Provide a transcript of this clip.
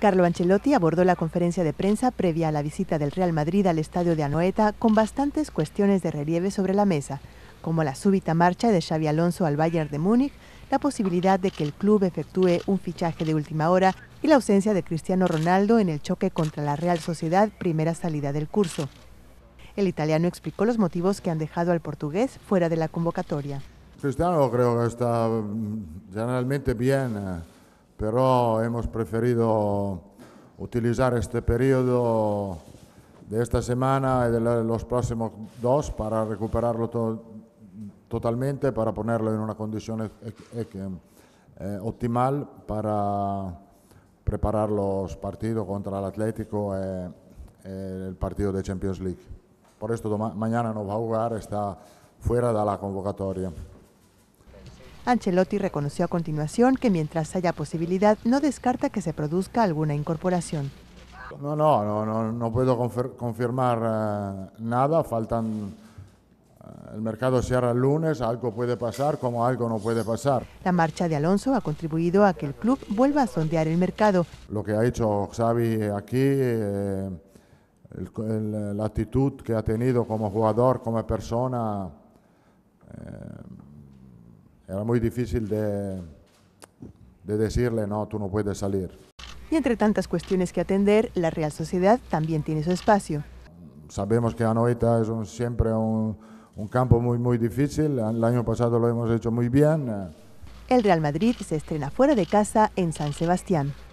Carlo Ancelotti abordó la conferencia de prensa previa a la visita del Real Madrid al estadio de Anoeta con bastantes cuestiones de relieve sobre la mesa, como la súbita marcha de Xavi Alonso al Bayern de Múnich, la posibilidad de que el club efectúe un fichaje de última hora y la ausencia de Cristiano Ronaldo en el choque contra la Real Sociedad primera salida del curso. El italiano explicó los motivos que han dejado al portugués fuera de la convocatoria. Cristiano creo que está mm, generalmente bien. Eh, pero hemos preferido utilizar este periodo de esta semana y de los próximos dos para recuperarlo totalmente, para ponerlo en una condición e, e, e, eh, optimal para preparar los partidos contra el Atlético eh, eh el partido de Champions League. Por esto mañana no va a jugar, está fuera de la convocatoria. Ancelotti reconoció a continuación que mientras haya posibilidad no descarta que se produzca alguna incorporación. No, no, no, no, puedo confirmar eh, nada, faltan eh, el mercado cierra el lunes, algo puede pasar como algo no puede pasar. La marcha de Alonso ha contribuido a que el club vuelva a sondear el mercado. Lo que ha hecho Xavi aquí, eh, la actitud que ha tenido como jugador, como persona, era muy difícil de, de decirle, no, tú no puedes salir. Y entre tantas cuestiones que atender, la Real Sociedad también tiene su espacio. Sabemos que Anoeta es siempre un, un, campo muy, muy difícil. El año pasado lo hemos hecho muy bien. El Real Madrid se estrena fuera de casa en San Sebastián.